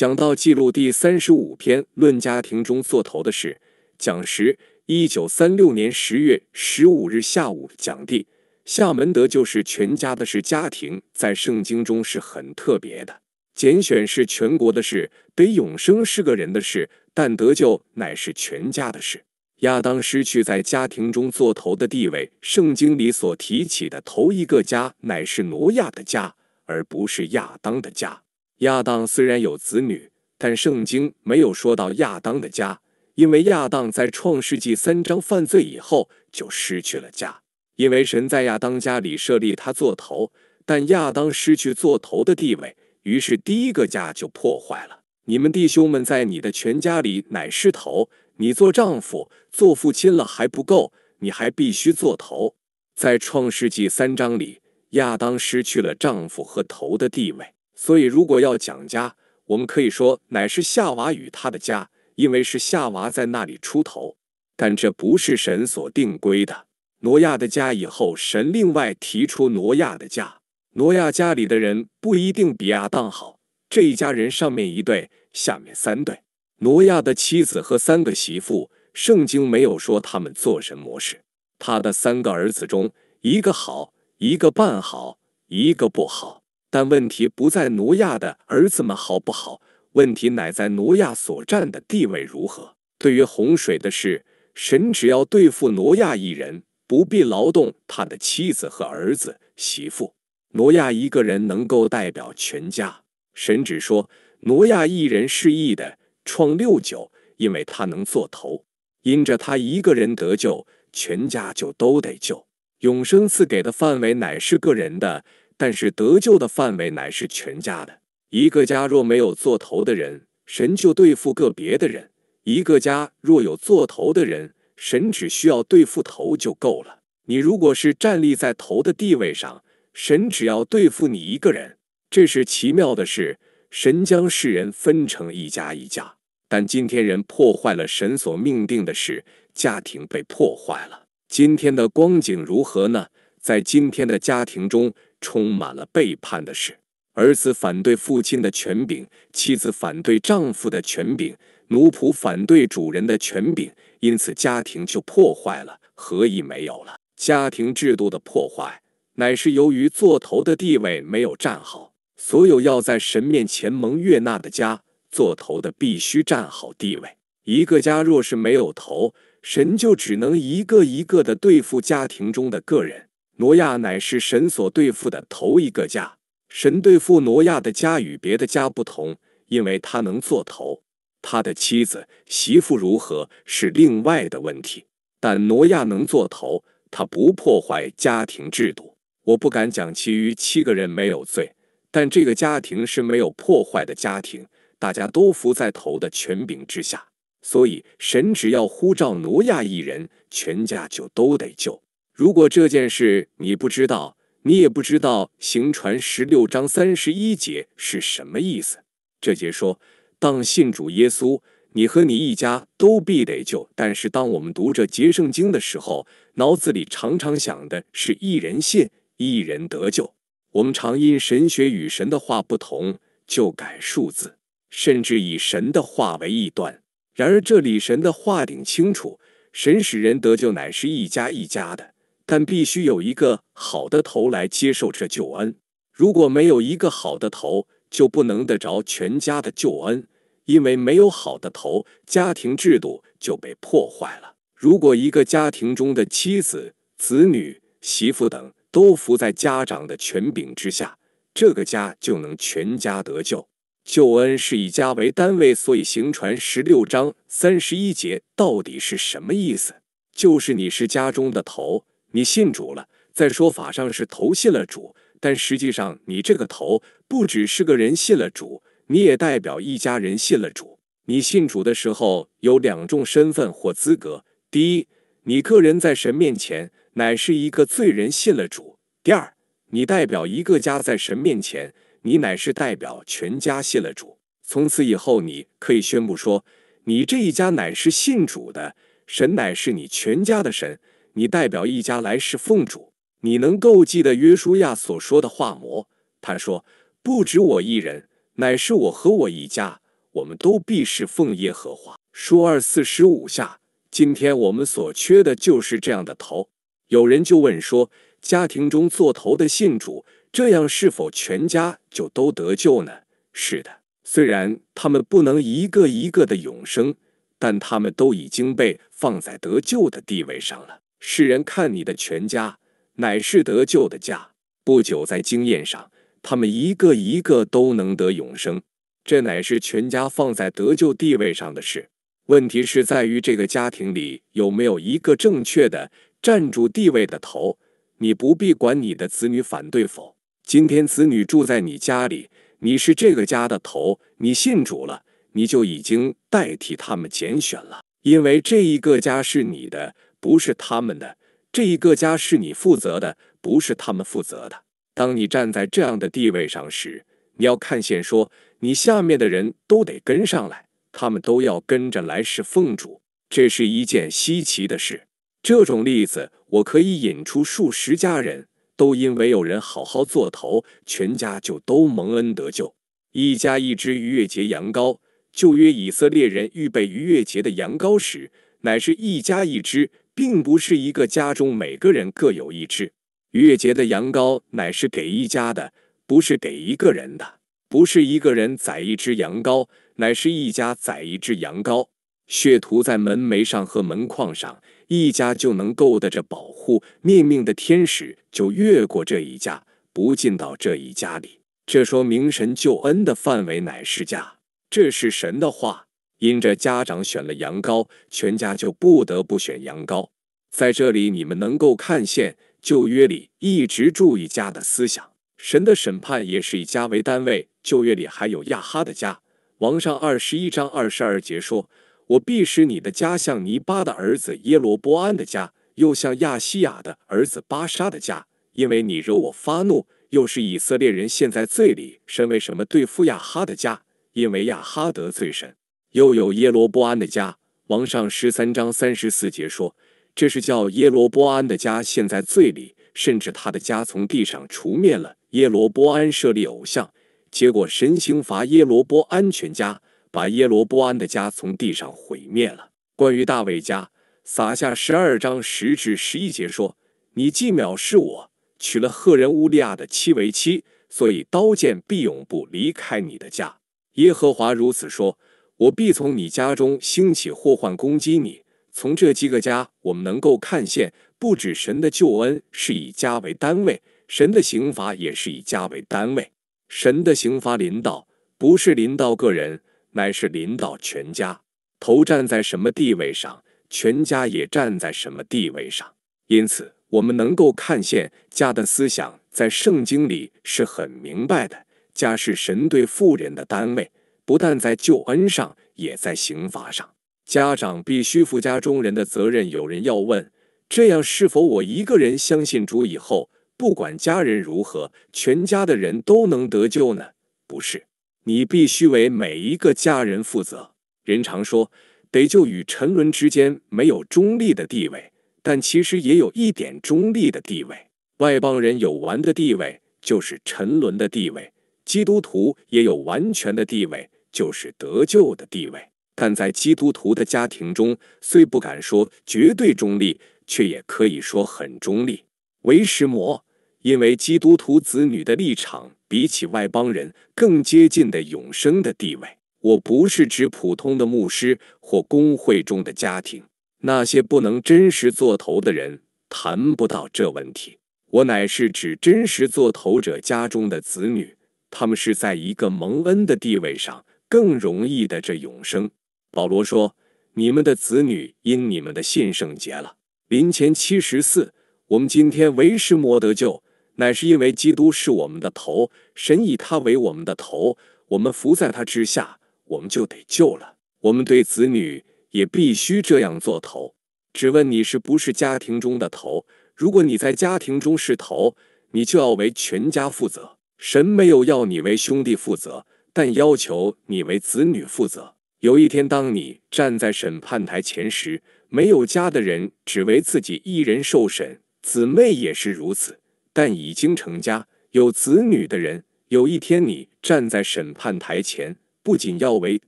讲到记录第三十五篇论家庭中做头的事，讲时一九三六年十月十五日下午讲地厦门德就是全家的事。家庭在圣经中是很特别的，拣选是全国的事，得永生是个人的事，但得救乃是全家的事。亚当失去在家庭中做头的地位。圣经里所提起的头一个家乃是挪亚的家，而不是亚当的家。亚当虽然有子女，但圣经没有说到亚当的家，因为亚当在创世纪三章犯罪以后就失去了家。因为神在亚当家里设立他做头，但亚当失去做头的地位，于是第一个家就破坏了。你们弟兄们，在你的全家里乃是头，你做丈夫、做父亲了还不够，你还必须做头。在创世纪三章里，亚当失去了丈夫和头的地位。所以，如果要讲家，我们可以说乃是夏娃与他的家，因为是夏娃在那里出头。但这不是神所定规的。挪亚的家以后，神另外提出挪亚的家。挪亚家里的人不一定比亚当好。这一家人上面一对，下面三对。挪亚的妻子和三个媳妇，圣经没有说他们做什模式。他的三个儿子中，一个好，一个半好，一个不好。但问题不在挪亚的儿子们好不好？问题乃在挪亚所占的地位如何？对于洪水的事，神只要对付挪亚一人，不必劳动他的妻子和儿子媳妇。挪亚一个人能够代表全家。神只说挪亚一人是义的，创六九，因为他能做头，因着他一个人得救，全家就都得救。永生赐给的范围乃是个人的。但是得救的范围乃是全家的。一个家若没有做头的人，神就对付个别的人；一个家若有做头的人，神只需要对付头就够了。你如果是站立在头的地位上，神只要对付你一个人，这是奇妙的事。神将世人分成一家一家，但今天人破坏了神所命定的事，家庭被破坏了。今天的光景如何呢？在今天的家庭中。充满了背叛的事。儿子反对父亲的权柄，妻子反对丈夫的权柄，奴仆反对主人的权柄，因此家庭就破坏了。何以没有了家庭制度的破坏，乃是由于做头的地位没有站好。所有要在神面前蒙悦纳的家，做头的必须站好地位。一个家若是没有头，神就只能一个一个的对付家庭中的个人。挪亚乃是神所对付的头一个家。神对付挪亚的家与别的家不同，因为他能做头。他的妻子、媳妇如何是另外的问题。但挪亚能做头，他不破坏家庭制度。我不敢讲其余七个人没有罪，但这个家庭是没有破坏的家庭，大家都伏在头的权柄之下。所以神只要呼召挪亚一人，全家就都得救。如果这件事你不知道，你也不知道行传十六章三十一节是什么意思。这节说，当信主耶稣，你和你一家都必得救。但是当我们读这节圣经的时候，脑子里常常想的是，一人信，一人得救。我们常因神学与神的话不同，就改数字，甚至以神的话为异端。然而这里神的话顶清楚，神使人得救乃是一家一家的。但必须有一个好的头来接受这救恩。如果没有一个好的头，就不能得着全家的救恩，因为没有好的头，家庭制度就被破坏了。如果一个家庭中的妻子、子女、媳妇等都服在家长的权柄之下，这个家就能全家得救。救恩是以家为单位，所以行传十六章三十一节到底是什么意思？就是你是家中的头。你信主了，在说法上是头信了主，但实际上你这个头不只是个人信了主，你也代表一家人信了主。你信主的时候有两种身份或资格：第一，你个人在神面前乃是一个罪人信了主；第二，你代表一个家在神面前，你乃是代表全家信了主。从此以后，你可以宣布说，你这一家乃是信主的，神乃是你全家的神。你代表一家来是奉主，你能够记得约书亚所说的话么？”他说：“不止我一人，乃是我和我一家，我们都必是奉耶和华。”说二四十五下。今天我们所缺的就是这样的头。有人就问说：“家庭中做头的信主，这样是否全家就都得救呢？”是的，虽然他们不能一个一个的永生，但他们都已经被放在得救的地位上了。世人看你的全家，乃是得救的家。不久在经验上，他们一个一个都能得永生。这乃是全家放在得救地位上的事。问题是在于这个家庭里有没有一个正确的占住地位的头。你不必管你的子女反对否。今天子女住在你家里，你是这个家的头。你信主了，你就已经代替他们拣选了，因为这一个家是你的。不是他们的，这一个家是你负责的，不是他们负责的。当你站在这样的地位上时，你要看线说，你下面的人都得跟上来，他们都要跟着来侍奉主。这是一件稀奇的事。这种例子，我可以引出数十家人，都因为有人好好做头，全家就都蒙恩得救。一家一只逾越节羊羔，旧约以色列人预备逾越节的羊羔时，乃是一家一只。并不是一个家中每个人各有一只。月节的羊羔乃是给一家的，不是给一个人的。不是一个人宰一只羊羔，乃是一家宰一只羊羔。血涂在门楣上和门框上，一家就能够得着保护。灭命的天使就越过这一家，不进到这一家里。这说明神救恩的范围乃是家。这是神的话。因着家长选了羊羔，全家就不得不选羊羔。在这里，你们能够看见旧约里一直注意家的思想。神的审判也是以家为单位。旧约里还有亚哈的家。王上二十一章二十二节说：“我必使你的家像尼巴的儿子耶罗波安的家，又像亚西亚的儿子巴沙的家，因为你惹我发怒，又是以色列人陷在罪里。”身为什么对付亚哈的家？因为亚哈得罪神。又有耶罗波安的家，王上十三章三十四节说：“这是叫耶罗波安的家陷在罪里，甚至他的家从地上除灭了。”耶罗波安设立偶像，结果神刑罚耶罗波安全家，把耶罗波安的家从地上毁灭了。关于大卫家，撒下十二章十至十一节说：“你既藐视我，娶了赫人乌利亚的妻为妻，所以刀剑必永不离开你的家。”耶和华如此说。我必从你家中兴起祸患，攻击你。从这几个家，我们能够看见，不止神的救恩是以家为单位，神的刑罚也是以家为单位。神的刑罚临到，不是临到个人，乃是临到全家。头站在什么地位上，全家也站在什么地位上。因此，我们能够看见家的思想，在圣经里是很明白的。家是神对富人的单位。不但在救恩上，也在刑罚上，家长必须负家中人的责任。有人要问：这样是否我一个人相信主以后，不管家人如何，全家的人都能得救呢？不是，你必须为每一个家人负责。人常说，得救与沉沦之间没有中立的地位，但其实也有一点中立的地位。外邦人有完的地位，就是沉沦的地位；基督徒也有完全的地位。就是得救的地位，但在基督徒的家庭中，虽不敢说绝对中立，却也可以说很中立。为什魔，因为基督徒子女的立场比起外邦人更接近的永生的地位。我不是指普通的牧师或工会中的家庭，那些不能真实做头的人谈不到这问题。我乃是指真实做头者家中的子女，他们是在一个蒙恩的地位上。更容易的这永生，保罗说：“你们的子女因你们的信圣洁了。”临前七十四，我们今天为师摩得救，乃是因为基督是我们的头，神以他为我们的头，我们伏在他之下，我们就得救了。我们对子女也必须这样做头。只问你是不是家庭中的头？如果你在家庭中是头，你就要为全家负责。神没有要你为兄弟负责。但要求你为子女负责。有一天，当你站在审判台前时，没有家的人只为自己一人受审；姊妹也是如此。但已经成家有子女的人，有一天你站在审判台前，不仅要为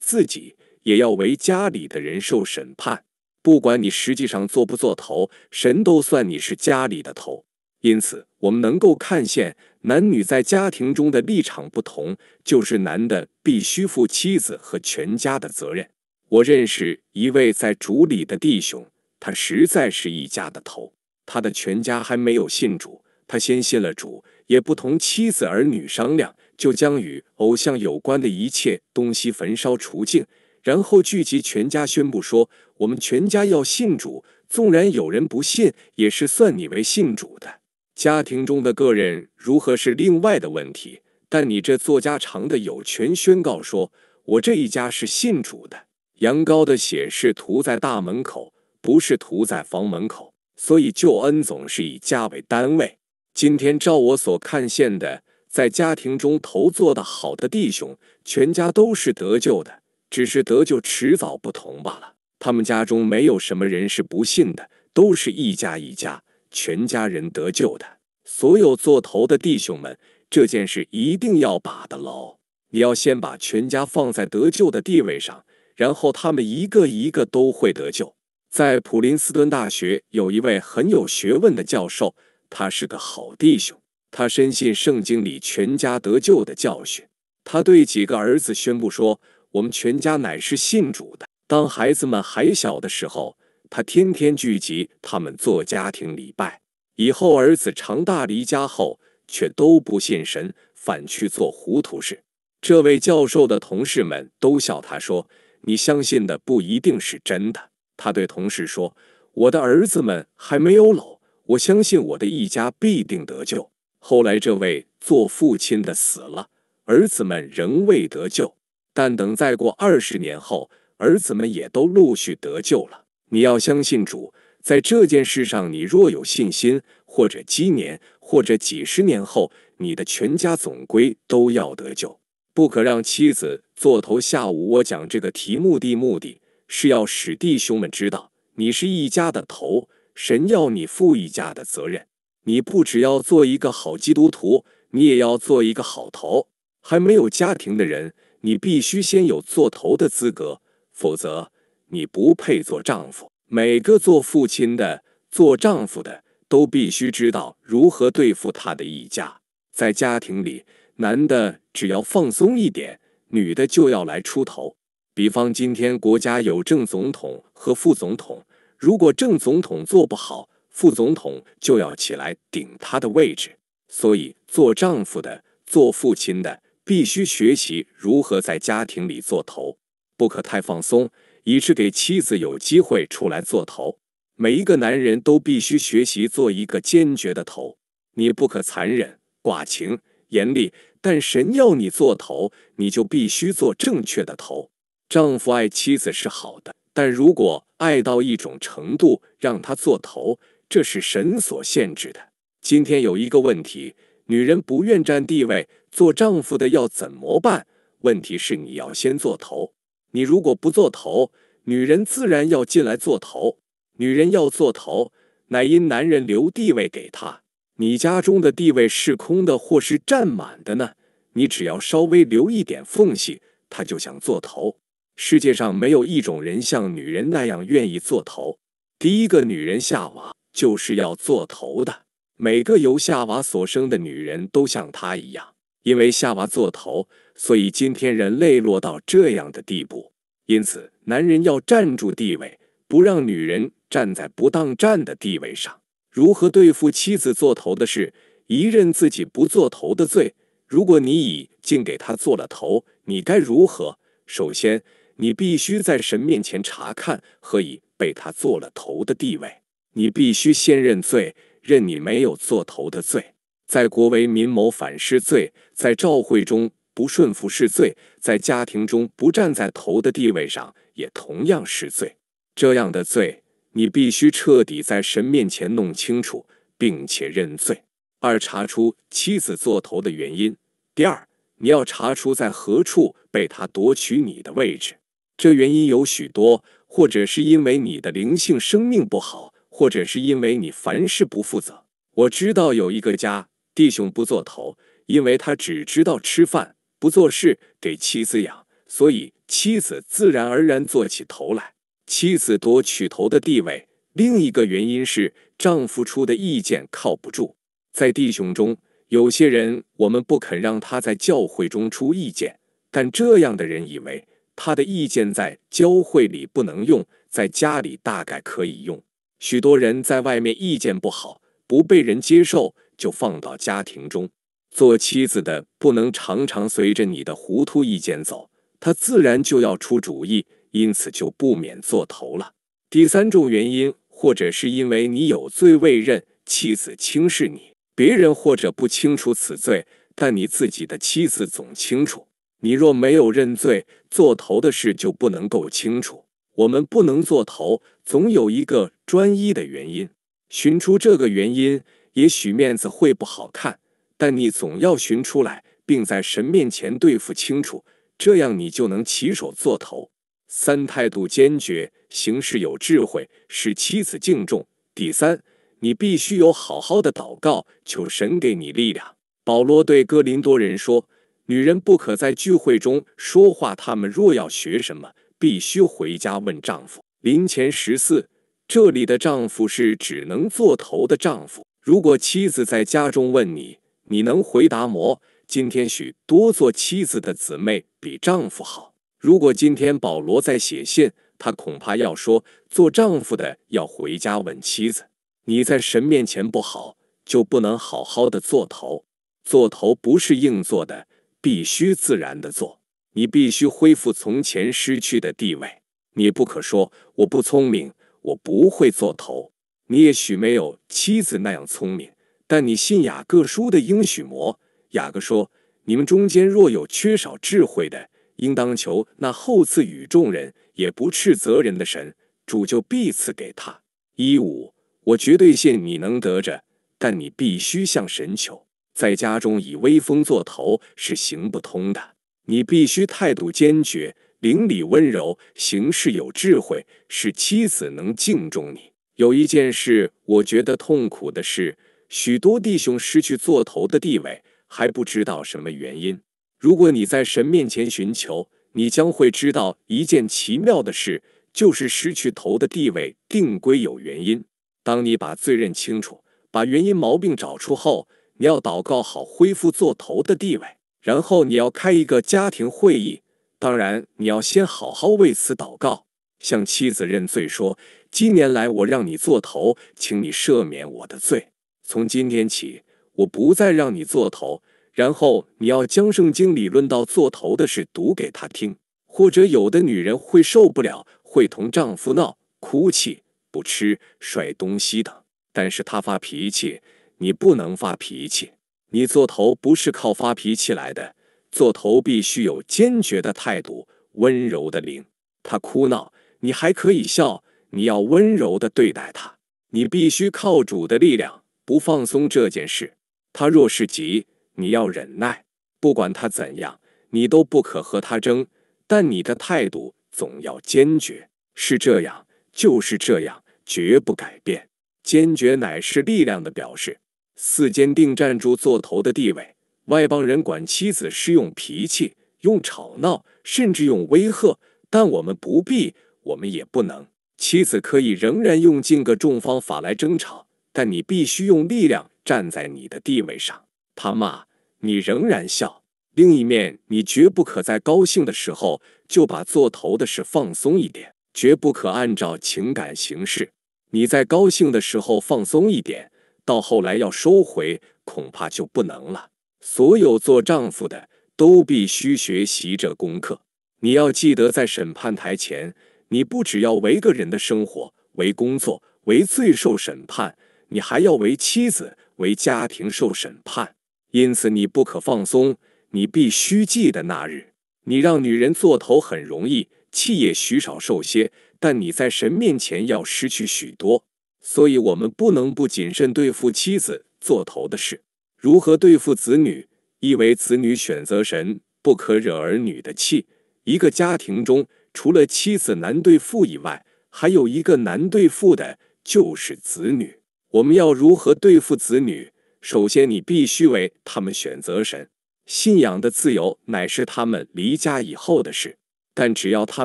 自己，也要为家里的人受审判。不管你实际上做不做头，神都算你是家里的头。因此。我们能够看见男女在家庭中的立场不同，就是男的必须负妻子和全家的责任。我认识一位在主里的弟兄，他实在是一家的头。他的全家还没有信主，他先信了主，也不同妻子儿女商量，就将与偶像有关的一切东西焚烧除净，然后聚集全家宣布说：“我们全家要信主，纵然有人不信，也是算你为信主的。”家庭中的个人如何是另外的问题，但你这做家长的有权宣告说，我这一家是信主的。羊羔的血是涂在大门口，不是涂在房门口，所以救恩总是以家为单位。今天照我所看见的，在家庭中头做的好的弟兄，全家都是得救的，只是得救迟早不同罢了。他们家中没有什么人是不信的，都是一家一家。全家人得救的，所有做头的弟兄们，这件事一定要把得牢。你要先把全家放在得救的地位上，然后他们一个一个都会得救。在普林斯顿大学有一位很有学问的教授，他是个好弟兄，他深信圣经里全家得救的教训。他对几个儿子宣布说：“我们全家乃是信主的。”当孩子们还小的时候。他天天聚集他们做家庭礼拜，以后儿子长大离家后，却都不信神，反去做糊涂事。这位教授的同事们都笑他，说：“你相信的不一定是真的。”他对同事说：“我的儿子们还没有老，我相信我的一家必定得救。”后来，这位做父亲的死了，儿子们仍未得救。但等再过二十年后，儿子们也都陆续得救了。你要相信主，在这件事上，你若有信心，或者今年，或者几十年后，你的全家总归都要得救。不可让妻子做头。下午我讲这个题目的目的是要使弟兄们知道，你是一家的头，神要你负一家的责任。你不只要做一个好基督徒，你也要做一个好头。还没有家庭的人，你必须先有做头的资格，否则。你不配做丈夫。每个做父亲的、做丈夫的，都必须知道如何对付他的一家。在家庭里，男的只要放松一点，女的就要来出头。比方今天国家有正总统和副总统，如果正总统做不好，副总统就要起来顶他的位置。所以，做丈夫的、做父亲的，必须学习如何在家庭里做头，不可太放松。以致给妻子有机会出来做头，每一个男人都必须学习做一个坚决的头。你不可残忍、寡情、严厉，但神要你做头，你就必须做正确的头。丈夫爱妻子是好的，但如果爱到一种程度让他做头，这是神所限制的。今天有一个问题：女人不愿占地位，做丈夫的要怎么办？问题是你要先做头。你如果不做头，女人自然要进来做头。女人要做头，乃因男人留地位给她。你家中的地位是空的，或是占满的呢？你只要稍微留一点缝隙，她就想做头。世界上没有一种人像女人那样愿意做头。第一个女人夏娃就是要做头的，每个由夏娃所生的女人都像她一样，因为夏娃做头。所以今天人类落到这样的地步，因此男人要站住地位，不让女人站在不当站的地位上。如何对付妻子做头的事？一认自己不做头的罪。如果你已经给他做了头，你该如何？首先，你必须在神面前查看何以被他做了头的地位。你必须先认罪，认你没有做头的罪。在国为民谋反失罪，在召会中。不顺服是罪，在家庭中不站在头的地位上，也同样是罪。这样的罪，你必须彻底在神面前弄清楚，并且认罪。二，查出妻子做头的原因。第二，你要查出在何处被他夺取你的位置。这原因有许多，或者是因为你的灵性生命不好，或者是因为你凡事不负责。我知道有一个家弟兄不做头，因为他只知道吃饭。不做事给妻子养，所以妻子自然而然做起头来。妻子夺取头的地位。另一个原因是丈夫出的意见靠不住。在弟兄中，有些人我们不肯让他在教会中出意见，但这样的人以为他的意见在教会里不能用，在家里大概可以用。许多人在外面意见不好，不被人接受，就放到家庭中。做妻子的不能常常随着你的糊涂意见走，他自然就要出主意，因此就不免做头了。第三种原因，或者是因为你有罪未认，妻子轻视你，别人或者不清楚此罪，但你自己的妻子总清楚。你若没有认罪，做头的事就不能够清楚。我们不能做头，总有一个专一的原因，寻出这个原因，也许面子会不好看。但你总要寻出来，并在神面前对付清楚，这样你就能起手做头。三态度坚决，行事有智慧，使妻子敬重。第三，你必须有好好的祷告，求神给你力量。保罗对哥林多人说：“女人不可在聚会中说话，他们若要学什么，必须回家问丈夫。”临前十四这里的丈夫是只能做头的丈夫。如果妻子在家中问你，你能回答么？今天许多做妻子的姊妹比丈夫好。如果今天保罗在写信，他恐怕要说：做丈夫的要回家问妻子。你在神面前不好，就不能好好的做头。做头不是硬做的，必须自然的做。你必须恢复从前失去的地位。你不可说我不聪明，我不会做头。你也许没有妻子那样聪明。但你信雅各书的应许么？雅各说：“你们中间若有缺少智慧的，应当求那后赐与众人也不斥责人的神主，就必赐给他。”一五，我绝对信你能得着，但你必须向神求。在家中以威风作头是行不通的，你必须态度坚决，邻里温柔，行事有智慧，使妻子能敬重你。有一件事，我觉得痛苦的是。许多弟兄失去做头的地位，还不知道什么原因。如果你在神面前寻求，你将会知道一件奇妙的事，就是失去头的地位定规有原因。当你把罪认清楚，把原因毛病找出后，你要祷告好恢复做头的地位，然后你要开一个家庭会议。当然，你要先好好为此祷告，向妻子认罪，说：今年来我让你做头，请你赦免我的罪。从今天起，我不再让你做头，然后你要将圣经理论到做头的事读给他听。或者有的女人会受不了，会同丈夫闹、哭泣、不吃、摔东西等。但是她发脾气，你不能发脾气。你做头不是靠发脾气来的，做头必须有坚决的态度、温柔的灵。她哭闹，你还可以笑。你要温柔的对待她，你必须靠主的力量。不放松这件事，他若是急，你要忍耐。不管他怎样，你都不可和他争，但你的态度总要坚决。是这样，就是这样，绝不改变。坚决乃是力量的表示，四坚定站住做头的地位。外邦人管妻子是用脾气，用吵闹，甚至用威吓，但我们不必，我们也不能。妻子可以仍然用尽各种方法来争吵。但你必须用力量站在你的地位上。他骂你，仍然笑。另一面，你绝不可在高兴的时候就把做头的事放松一点，绝不可按照情感行事。你在高兴的时候放松一点，到后来要收回，恐怕就不能了。所有做丈夫的都必须学习这功课。你要记得，在审判台前，你不只要为个人的生活，为工作，为罪受审判。你还要为妻子、为家庭受审判，因此你不可放松，你必须记得那日。你让女人做头很容易，气也许少受些，但你在神面前要失去许多。所以，我们不能不谨慎对付妻子做头的事。如何对付子女？意为子女选择神，不可惹儿女的气。一个家庭中，除了妻子难对付以外，还有一个难对付的，就是子女。我们要如何对付子女？首先，你必须为他们选择神信仰的自由，乃是他们离家以后的事。但只要他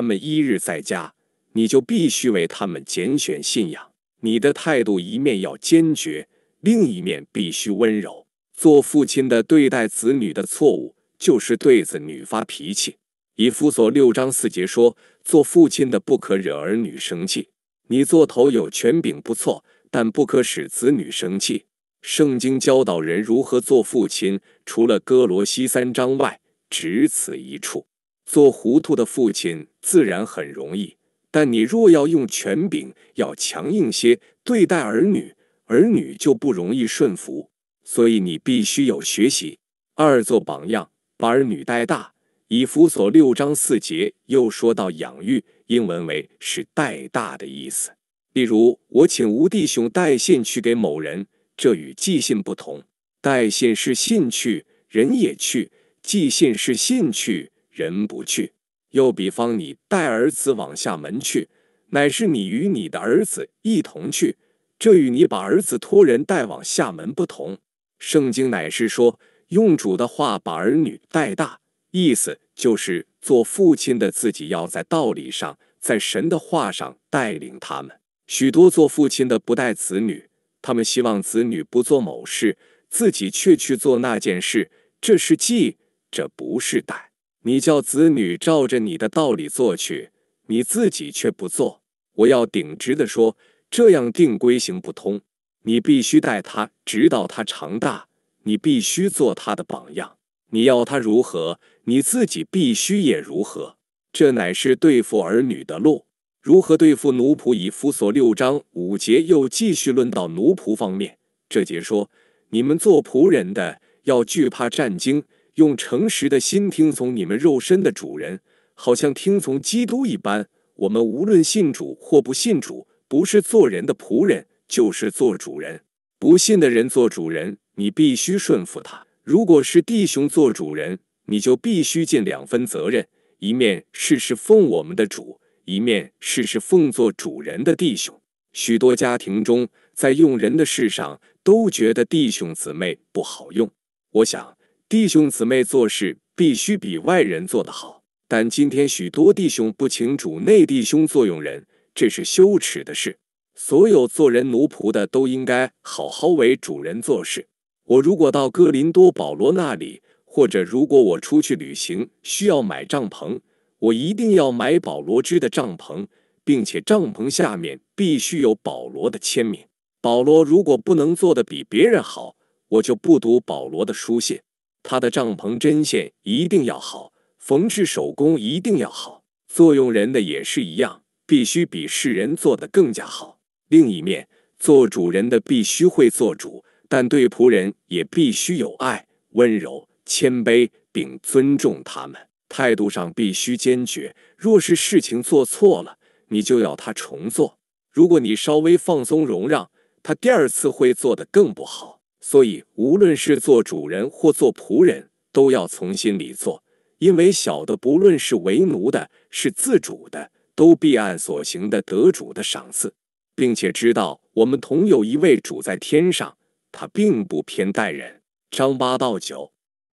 们一日在家，你就必须为他们拣选信仰。你的态度一面要坚决，另一面必须温柔。做父亲的对待子女的错误，就是对子女发脾气。以弗所六章四节说：“做父亲的不可惹儿女生气。”你做头有权柄，不错。但不可使子女生气。圣经教导人如何做父亲，除了哥罗西三章外，只此一处。做糊涂的父亲自然很容易，但你若要用权柄，要强硬些对待儿女，儿女就不容易顺服。所以你必须有学习。二做榜样，把儿女带大。以弗所六章四节又说到养育，英文为是带大的意思。例如，我请吴弟兄带信去给某人，这与寄信不同。带信是信去，人也去；寄信是信去，人不去。又比方，你带儿子往厦门去，乃是你与你的儿子一同去，这与你把儿子托人带往厦门不同。圣经乃是说，用主的话把儿女带大，意思就是做父亲的自己要在道理上，在神的话上带领他们。许多做父亲的不带子女，他们希望子女不做某事，自己却去做那件事，这是忌，这不是带。你叫子女照着你的道理做去，你自己却不做。我要顶直的说，这样定规行不通。你必须带他，直到他长大；你必须做他的榜样。你要他如何，你自己必须也如何。这乃是对付儿女的路。如何对付奴仆？以弗所六章五节又继续论到奴仆方面。这节说：“你们做仆人的，要惧怕战惊，用诚实的心听从你们肉身的主人，好像听从基督一般。我们无论信主或不信主，不是做人的仆人，就是做主人。不信的人做主人，你必须顺服他；如果是弟兄做主人，你就必须尽两分责任：一面事事奉我们的主。”一面事事奉作主人的弟兄，许多家庭中在用人的事上，都觉得弟兄姊妹不好用。我想，弟兄姊妹做事必须比外人做得好。但今天许多弟兄不请主内弟兄做佣人，这是羞耻的事。所有做人奴仆的都应该好好为主人做事。我如果到哥林多保罗那里，或者如果我出去旅行需要买帐篷。我一定要买保罗织的帐篷，并且帐篷下面必须有保罗的签名。保罗如果不能做的比别人好，我就不读保罗的书信。他的帐篷针线一定要好，缝制手工一定要好。作用人的也是一样，必须比世人做的更加好。另一面，做主人的必须会做主，但对仆人也必须有爱、温柔、谦卑，并尊重他们。态度上必须坚决，若是事情做错了，你就要他重做；如果你稍微放松容让，他第二次会做得更不好。所以，无论是做主人或做仆人，都要从心里做，因为小的不论是为奴的，是自主的，都必按所行的得主的赏赐，并且知道我们同有一位主在天上，他并不偏待人。张八道九。